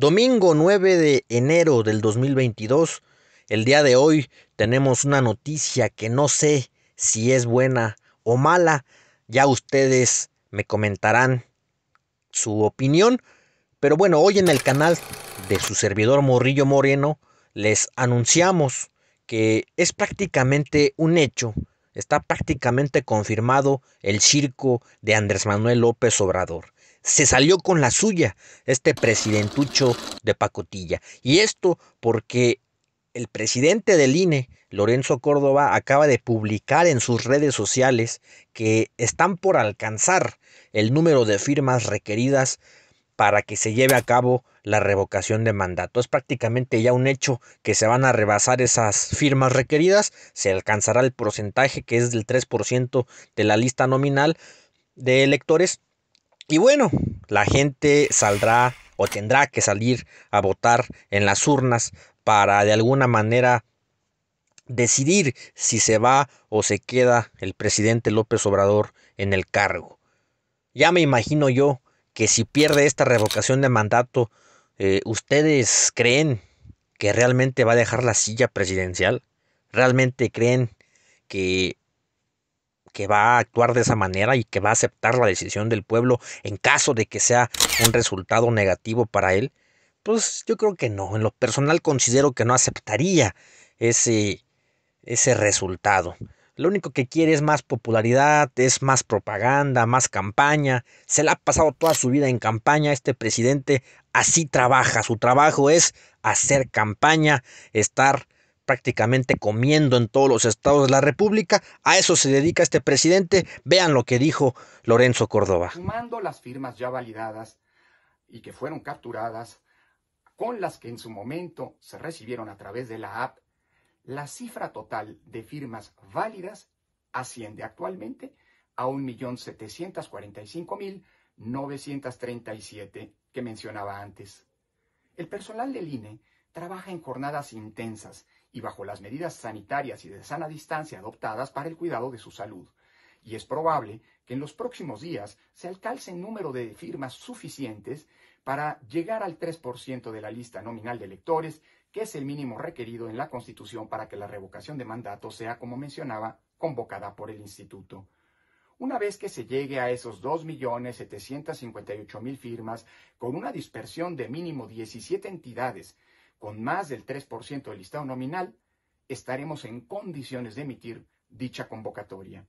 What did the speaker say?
Domingo 9 de enero del 2022, el día de hoy tenemos una noticia que no sé si es buena o mala. Ya ustedes me comentarán su opinión. Pero bueno, hoy en el canal de su servidor Morrillo Moreno les anunciamos que es prácticamente un hecho, está prácticamente confirmado el circo de Andrés Manuel López Obrador se salió con la suya este presidentucho de pacotilla. Y esto porque el presidente del INE, Lorenzo Córdoba, acaba de publicar en sus redes sociales que están por alcanzar el número de firmas requeridas para que se lleve a cabo la revocación de mandato. Es prácticamente ya un hecho que se van a rebasar esas firmas requeridas, se alcanzará el porcentaje que es del 3% de la lista nominal de electores y bueno, la gente saldrá o tendrá que salir a votar en las urnas para de alguna manera decidir si se va o se queda el presidente López Obrador en el cargo. Ya me imagino yo que si pierde esta revocación de mandato, eh, ¿ustedes creen que realmente va a dejar la silla presidencial? ¿Realmente creen que que va a actuar de esa manera y que va a aceptar la decisión del pueblo en caso de que sea un resultado negativo para él? Pues yo creo que no. En lo personal considero que no aceptaría ese, ese resultado. Lo único que quiere es más popularidad, es más propaganda, más campaña. Se la ha pasado toda su vida en campaña. Este presidente así trabaja. Su trabajo es hacer campaña, estar prácticamente comiendo en todos los estados de la República. A eso se dedica este presidente. Vean lo que dijo Lorenzo Córdoba. Sumando las firmas ya validadas y que fueron capturadas con las que en su momento se recibieron a través de la app, la cifra total de firmas válidas asciende actualmente a 1.745.937 que mencionaba antes. El personal del INE trabaja en jornadas intensas y bajo las medidas sanitarias y de sana distancia adoptadas para el cuidado de su salud. Y es probable que en los próximos días se alcance el número de firmas suficientes para llegar al 3% de la lista nominal de electores, que es el mínimo requerido en la Constitución para que la revocación de mandato sea, como mencionaba, convocada por el Instituto. Una vez que se llegue a esos 2.758.000 firmas, con una dispersión de mínimo 17 entidades, con más del 3% del listado nominal, estaremos en condiciones de emitir dicha convocatoria.